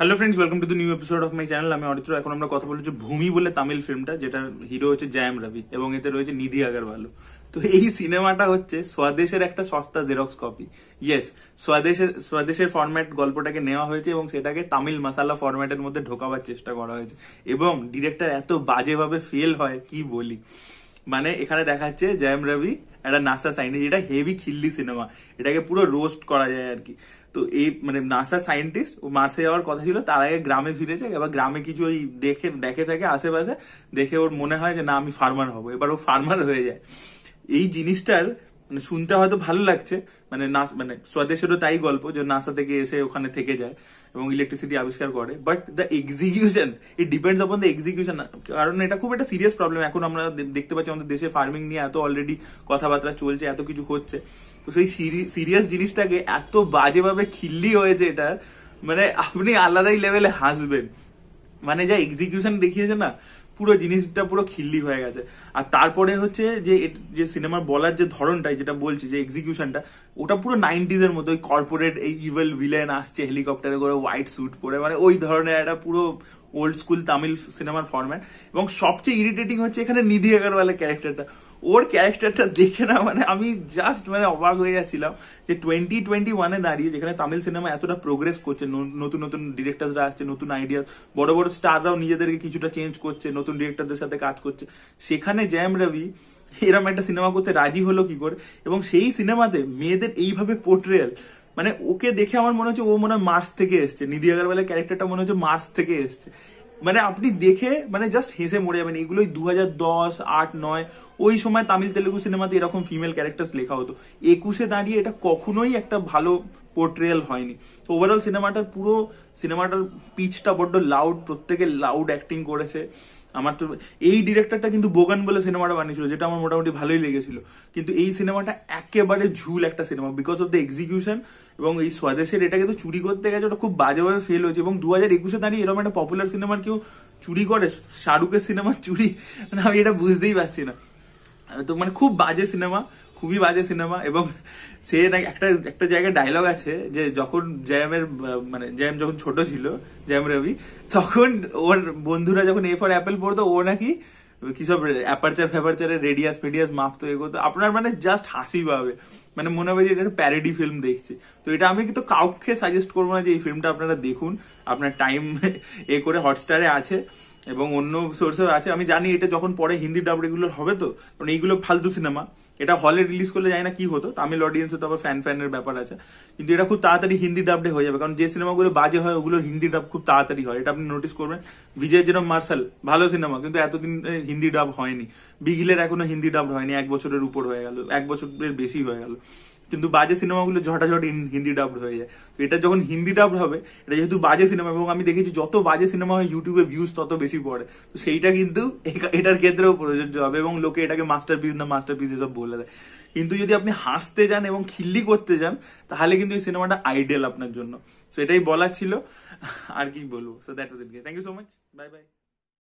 hello friends welcome to the new episode of my channel আমি অরিত্র এখন আমরা কথা বলছি ভূমি বলে তামিল ফিল্মটা যেটা হিরো হচ্ছে জ্যাম রবি এবং এতে রয়েছে নিধি আগারওয়ালও তো এই সিনেমাটা হচ্ছে স্বদেশের একটা সস্তা জেরক্স কপি ইয়েস স্বদেশের স্বদেশের ফরম্যাট গল্পটাকে নেওয়া হয়েছে এবং সেটাকে তামিল মাসালা ফরম্যাটের মধ্যে ঢোকাবার চেষ্টা করা হয়েছে এবং ডিরেক্টর এত বাজেভাবে ফেল হয় কি বলি মানে এখানে দেখাচ্ছে জয়ম রবি একটা নাসা সাইন্টিস্ট এটা হেভি খিল্লি সিনেমা এটাকে পুরো রোস্ট করা যায় আর কি তো এই মানে নাসা সাইন্টিস্ট ও মার্সে যাওয়ার কথা ছিল তার আগে গ্রামে ফিরে যায় এবার গ্রামে কিছু ওই দেখে দেখে থাকে আশেপাশে দেখে ওর মনে হয় যে না আমি ফার্মার হব এবার ও ফার্মার হয়ে যায় এই জিনিসটার মানে শুনতে হয়তো ভালো লাগছে মানে না মানে স্বদেশেরও তাই গল্প যে নাসা থেকে এসে ওখানে থেকে যায় এবং ইলেকট্রিসিটি আবিষ্কার করে but the execution it depends upon the execution কারণ এটা খুব একটা সিরিয়াস প্রবলেম এখন আমরা দেখতে পাচ্ছি আমাদের দেশে ফার্মিং নিয়ে এত অলরেডি কথাবার্তা চলছে এত কিছু হচ্ছে তো সেই সিরিয়াস জিনিসটাকে এত বাজেভাবে খিল্লি হয়েছে এটা মানে আপনি আলাদাই লেভেলে হাসবেন মানে যা এক্সিকিউশন দেখিয়েছে না পুরো জিনিসটা পুরো খিল্লি হয়ে গেছে আর তারপরে হচ্ছে যে যে সিনেমার বলার যে ধরনটাই যেটা বলছি যে এক্সিকিউশনটা ওটা পুরো নাইনটিজের মতো ওই কর্পোরেট এই ইভেল ভিলেন আসছে হেলিকপ্টারে করে হোয়াইট স্যুট পরে মানে ওই ধরনের একটা পুরো ওল্ড স্কুল তামিল সিনেমার ফর্ম্যাট এবং সবচেয়ে ইরিটেটিং হচ্ছে এখানে নিধি আগরওয়ালের ক্যারেক্টারটা ওর ক্যারেক্টারটা দেখে না মানে আমি জাস্ট মানে অবাক হয়ে যাচ্ছিলাম যে টোয়েন্টি টোয়েন্টি ওয়ানে দাঁড়িয়ে যেখানে তামিল সিনেমা এতটা প্রোগ্রেস করছে নতুন নতুন ডিরেক্টররা আসছে নতুন আইডিয়া বড় বড় স্টাররাও নিজেদেরকে কিছুটা চেঞ্জ করছে নতুন ডিরেক্টরদের সাথে কাজ করছে সেখানে জ্যাম রবি এরম একটা সিনেমা করতে রাজি হলো কি করে এবং সেই সিনেমাতে মেয়েদের এইভাবে পোর্ট্রেয়াল মানে ওকে দেখে আমার মনে হচ্ছে ও মনে হয় মার্স থেকে এসছে নিধি আগরওয়ালের ক্যারেক্টারটা মনে হচ্ছে মার্স থেকে এসছে মানে আপনি দেখে মানে জাস্ট হেসে মরে যাবেন এগুলোই দু হাজার দশ আট নয় ওই সময় তামিল তেলেগু সিনেমাতে এরকম ফিমেল ক্যারেক্টার লেখা হতো একুশে দাঁড়িয়ে এটা কখনোই একটা ভালো পোর্ট্রেয়াল হয়নি তো ওভারঅল সিনেমাটার পুরো সিনেমাটার পিচটা বড্ড লাউড প্রত্যেকে লাউড অ্যাক্টিং করেছে আমার তো এই ডিরেক্টরটা কিন্তু বোগান বলে সিনেমাটা বানিয়েছিল যেটা আমার মোটামুটি ভালোই লেগেছিল কিন্তু এই সিনেমাটা একেবারে ঝুল একটা সিনেমা বিকজ অফ দ্য এক্সিকিউশন এবং এই স্বদেশের এটাকে তো চুরি করতে গেছে ওটা খুব বাজেভাবে ফেল হয়েছে এবং দু হাজার একুশে দাঁড়িয়ে এরকম একটা পপুলার সিনেমার কেউ চুরি করে শাহরুখের সিনেমা চুরি মানে আমি এটা বুঝতেই পারছি না তো মানে খুব বাজে সিনেমা খুবই বাজে সিনেমা এবং সে নাকি একটা একটা জায়গায় ডায়লগ আছে যে যখন জ্যামের মানে জ্যাম যখন ছোট ছিল জ্যাম রবি তখন ওর বন্ধুরা যখন এ ফর অ্যাপেল পড়তো ও নাকি কি সব অ্যাপারচার ফ্যাপারচারে রেডিয়াস ফেডিয়াস মাপতো এ করতো আপনার মানে জাস্ট হাসি পাবে মানে মনে হবে যে এটা প্যারেডি ফিল্ম দেখছি তো এটা আমি কিন্তু কাউকে সাজেস্ট করবো না যে এই ফিল্মটা আপনারা দেখুন আপনার টাইম এ করে হটস্টারে আছে এবং অন্য সোর্সেও আছে আমি জানি এটা যখন পরে হিন্দি ডাব হবে তো কারণ এইগুলো ফালতু সিনেমা এটা হলে রিলিজ করলে জানি না কি হতো তামিল অডিয়েন্সে তো আবার ফ্যান ফ্যানের ব্যাপার আছে কিন্তু এটা খুব তাড়াতাড়ি হিন্দি ডাবডে হয়ে যাবে কারণ যে সিনেমাগুলো বাজে হয় ওগুলো হিন্দি ডাব খুব তাড়াতাড়ি হয় এটা আপনি নোটিস করবেন বিজয় যেরম মার্শাল ভালো সিনেমা কিন্তু এতদিন হিন্দি ডাব হয়নি বিগিলের এখনো হিন্দি ডাব হয়নি এক বছরের উপর হয়ে গেল এক বছরের বেশি হয়ে গেল কিন্তু বাজে সিনেমাগুলো ঝটাঝট হিন্দি ডাব হয়ে যায় তো এটা যখন হিন্দি ডাব হবে এটা যেহেতু বাজে সিনেমা এবং আমি দেখেছি যত বাজে সিনেমা হয় ইউটিউবে ভিউজ তত বেশি পড়ে তো সেইটা কিন্তু এটার ক্ষেত্রেও প্রযোজ্য হবে এবং লোকে এটাকে মাস্টার পিস না মাস্টার পিস এসব বলে দেয় কিন্তু যদি আপনি হাসতে যান এবং খিল্লি করতে যান তাহলে কিন্তু এই সিনেমাটা আইডিয়াল আপনার জন্য সো এটাই বলা ছিল আর কি বলবো so that was it thank you so much bye by